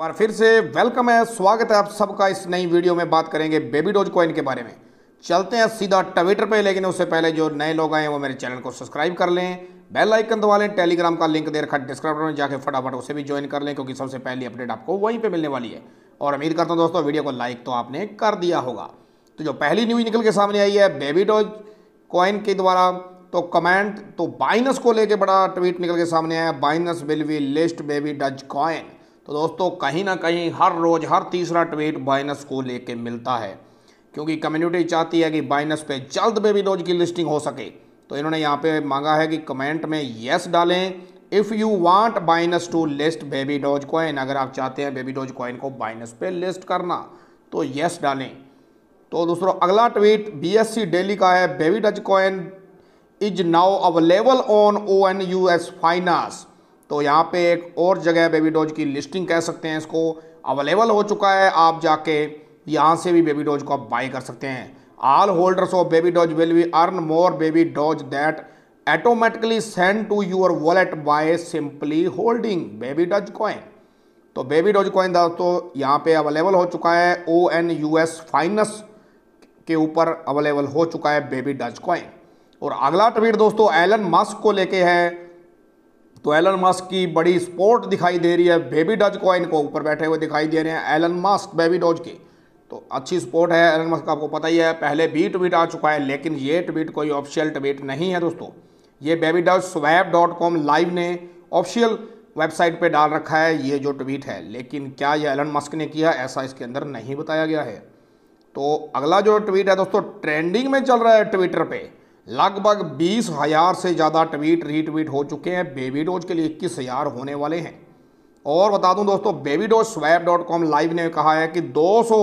बार फिर से वेलकम है स्वागत है आप सबका इस नई वीडियो में बात करेंगे बेबी डोज कॉइन के बारे में चलते हैं सीधा ट्विटर पे लेकिन उससे पहले जो नए लोग आए हैं वो मेरे चैनल को सब्सक्राइब कर लें बेल आइकन दबा लें टेलीग्राम का लिंक दे रखा डिस्क्रिप्शन में जाकर फटाफट उसे भी ज्वाइन कर लें क्योंकि सबसे पहली अपडेट आपको वहीं पर मिलने वाली है और उम्मीद करता हूँ दोस्तों वीडियो को लाइक तो आपने कर दिया होगा तो जो पहली न्यूज निकल के सामने आई है बेबी डोज कॉइन के द्वारा तो कमेंट तो बाइनस को लेके बड़ा ट्वीट निकल के सामने आया Binance will we list baby doge coin तो दोस्तों कहीं ना कहीं हर रोज़ हर तीसरा ट्वीट बाइनस को लेके मिलता है क्योंकि कम्युनिटी चाहती है कि बाइनस पे जल्द बेबी डोज की लिस्टिंग हो सके तो इन्होंने यहाँ पे मांगा है कि कमेंट में यस डालें if you want Binance to list baby doge coin अगर आप चाहते हैं बेबी डोज कॉइन को बाइनस पे लिस्ट करना तो यस डालें तो दूसरा अगला ट्वीट बीएससी डेली का है baby doge coin is now available on O N U S finance तो यहाँ पे एक और जगह बेबी डोज की लिस्टिंग कह सकते हैं इसको अवेलेबल हो चुका है आप जाके यहाँ से भी बेबी डोज को आप बाई कर सकते हैं all holders of baby doge will be earn more baby doge that automatically send to your wallet by simply holding baby doge coin तो बेबी डोज कॉइन दोस्तों यहाँ पे अवेलेबल हो चुका है O N U S finance के ऊपर available हो चुका है बेबी डज कॉइन और अगला ट्वीट दोस्तों एलन मस्क को लेके है तो एलन मास्क की बड़ी स्पोर्ट दिखाई दे रही है बेबी डॉज कॉइन को ऊपर बैठे हुए दिखाई दे रहे हैं एलन मास्क बेबी डॉज के तो अच्छी स्पोर्ट है एलन मास्क आपको पता ही है पहले भी ट्वीट आ चुका है लेकिन ये ट्वीट कोई ऑफिशियल ट्वीट नहीं है दोस्तों ये baby doge swap dot com live ने ऑफिशियल वेबसाइट पर डाल रखा है ये जो ट्वीट है लेकिन क्या यह एलन मस्क ने किया ऐसा इसके अंदर नहीं बताया गया है तो अगला जो ट्वीट है दोस्तों ट्रेंडिंग में चल रहा है ट्विटर पर लगभग बीस हज़ार से ज़्यादा ट्वीट रीट्वीट हो चुके हैं बेबी डोज के लिए इक्कीस हज़ार होने वाले हैं और बता दूं दोस्तों baby doge swap dot com live ने कहा है कि 200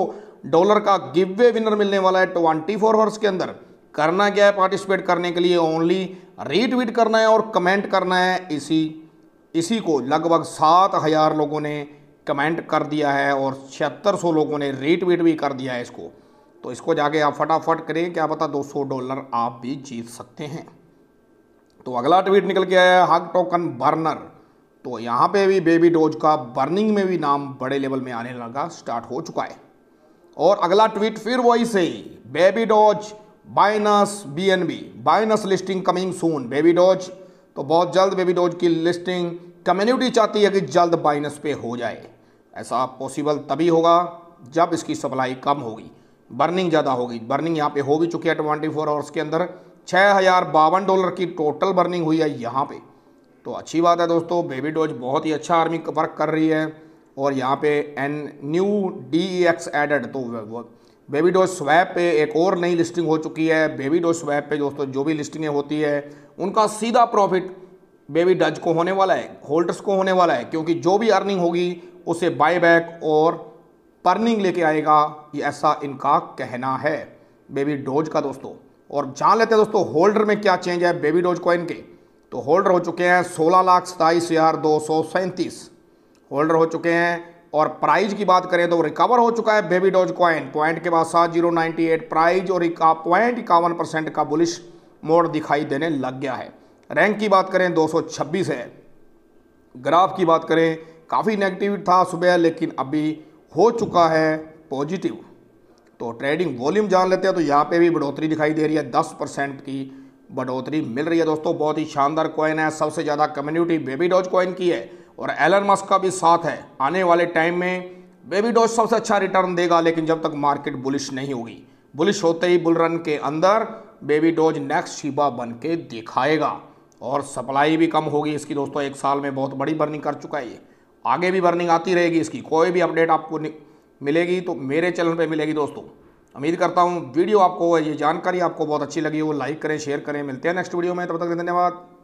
डॉलर का गिव वे विनर मिलने वाला है ट्वेंटी फोर आवर्स के अंदर करना क्या है पार्टिसिपेट करने के लिए ओनली रीट्वीट करना है और कमेंट करना है इसी इसी को लगभग सात हज़ार लोगों ने कमेंट कर दिया है और छिहत्तर सौ लोगों ने रीट्वीट भी कर दिया है इसको तो इसको जाके आप फटाफट करें क्या पता 200 डॉलर आप भी जीत सकते हैं तो अगला ट्वीट निकल के आया हक टोकन बर्नर तो यहाँ पे भी बेबी डोज का बर्निंग में भी नाम बड़े लेवल में आने लगा स्टार्ट हो चुका है और अगला ट्वीट फिर वही से baby doge Binance B N B Binance listing coming soon baby doge तो बहुत जल्द बेबी डोज की लिस्टिंग कम्युनिटी चाहती है कि जल्द बाइनस पे हो जाए ऐसा पॉसिबल तभी होगा जब इसकी सप्लाई कम होगी बर्निंग ज़्यादा होगी बर्निंग यहाँ पे हो भी चुकी है ट्वेंटी फोर आवर्स के अंदर छः हज़ार बावन डॉलर की टोटल बर्निंग हुई है यहाँ पे तो अच्छी बात है दोस्तों बेबी डोज बहुत ही अच्छा आर्मी वर्क कर रही है और यहाँ पे an new D X added तो बेबी डोज स्वैप पे एक और नई लिस्टिंग हो चुकी है बेबी डोज स्वैप पे दोस्तों जो भी लिस्टिंगें होती है उनका सीधा प्रॉफिट बेबी डज को होने वाला है होल्डर्स को होने वाला है क्योंकि जो भी अर्निंग होगी उसे बाय बैक और पर्निंग लेके आएगा ये ऐसा इनका कहना है बेबी डोज का दोस्तों और जान लेते हैं दोस्तों होल्डर में क्या चेंज है बेबी डोज कॉइन के तो होल्डर हो चुके हैं सोलह लाख सताईस हज़ार दो सौ सैंतीस होल्डर हो चुके हैं और प्राइज की बात करें तो रिकवर हो चुका है बेबी डोज कॉइन पॉइंट के बाद सात जीरो नाइन्टी एट प्राइज और पॉइंट इक्यावन परसेंट का बुलिश मोड़ दिखाई देने लग गया है रैंक की बात करें दो सौ छब्बीस है ग्राफ की बात करें काफ़ी नेगेटिव था सुबह लेकिन अभी हो चुका है पॉजिटिव तो ट्रेडिंग वॉल्यूम जान लेते हैं तो यहाँ पे भी बढ़ोतरी दिखाई दे रही है दस परसेंट की बढ़ोतरी मिल रही है दोस्तों बहुत ही शानदार कॉइन है सबसे ज़्यादा कम्युनिटी बेबी डॉज कॉइन की है और एलन मस्क का भी साथ है आने वाले टाइम में बेबी डॉज सबसे अच्छा रिटर्न देगा लेकिन जब तक मार्केट बुलिश नहीं होगी बुलिश होते ही बुल रन के अंदर बेबी डॉज नेक्स्ट शिबा बन के दिखाएगा और सप्लाई भी कम होगी इसकी दोस्तों एक साल में बहुत बड़ी बर्निंग कर चुका है ये आगे भी बर्निंग आती रहेगी इसकी कोई भी अपडेट आपको मिलेगी तो मेरे चैनल पे मिलेगी दोस्तों उम्मीद करता हूँ वीडियो आपको ये जानकारी आपको बहुत अच्छी लगी हो लाइक करें शेयर करें मिलते हैं नेक्स्ट वीडियो में तब तक धन्यवाद